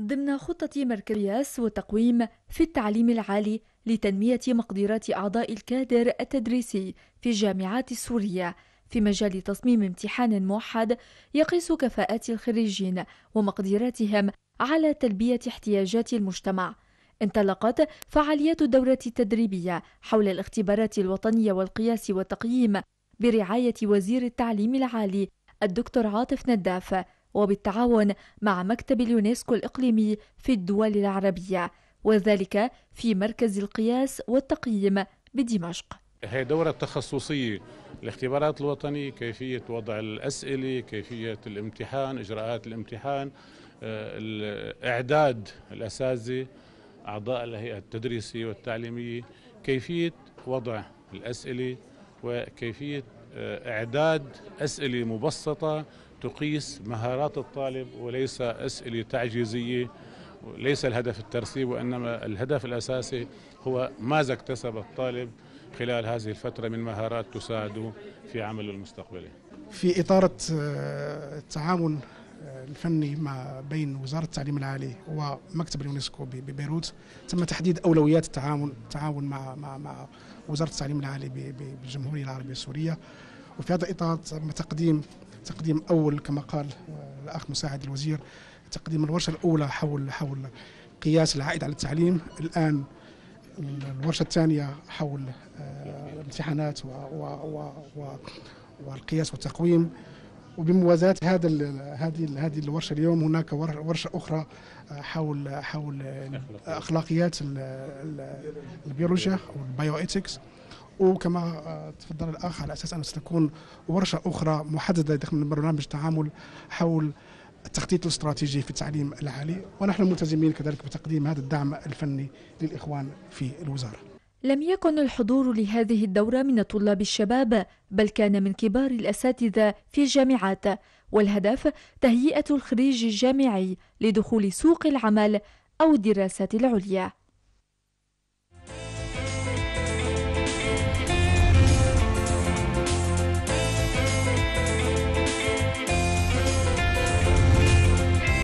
ضمن خطة مركز قياس وتقويم في التعليم العالي لتنمية مقدرات أعضاء الكادر التدريسي في الجامعات السورية في مجال تصميم امتحان موحد يقيس كفاءات الخريجين ومقدراتهم على تلبية احتياجات المجتمع انطلقت فعاليات الدورة التدريبية حول الاختبارات الوطنية والقياس والتقييم برعاية وزير التعليم العالي الدكتور عاطف نداف وبالتعاون مع مكتب اليونسكو الإقليمي في الدول العربية وذلك في مركز القياس والتقييم بدمشق هي دورة تخصصية الاختبارات الوطنية كيفية وضع الأسئلة كيفية الامتحان إجراءات الامتحان آه، إعداد الأساتذة أعضاء الهيئة التدريسية والتعليمية كيفية وضع الأسئلة وكيفية آه، إعداد أسئلة مبسطة تقيس مهارات الطالب وليس أسئلة تعجيزية ليس الهدف الترسيب وإنما الهدف الأساسي هو ماذا اكتسب الطالب خلال هذه الفترة من مهارات تساعده في عمله المستقبلي في إطارة التعاون آه، الفني ما بين وزاره التعليم العالي ومكتب اليونسكو ببيروت تم تحديد اولويات التعاون التعاون مع مع مع وزاره التعليم العالي بالجمهوريه العربيه السوريه وفي هذا الاطار تم تقديم تقديم أول كما قال الأخ مساعد الوزير تقديم الورشة الأولى حول حول قياس العائد على التعليم الآن الورشة الثانية حول آه، الامتحانات والقياس والتقويم وبموازاة هذا هذه هذه الورشة اليوم هناك ورشة أخرى آه، حول حول أخلاقيات البيولوجيا او والبايو وكما آه، تفضل الاخ على اساس انه ستكون ورشه اخرى محدده ضمن برنامج تعامل حول التخطيط الاستراتيجي في التعليم العالي ونحن ملتزمين كذلك بتقديم هذا الدعم الفني للاخوان في الوزاره. لم يكن الحضور لهذه الدوره من طلاب الشباب بل كان من كبار الاساتذه في الجامعات والهدف تهيئه الخريج الجامعي لدخول سوق العمل او الدراسات العليا.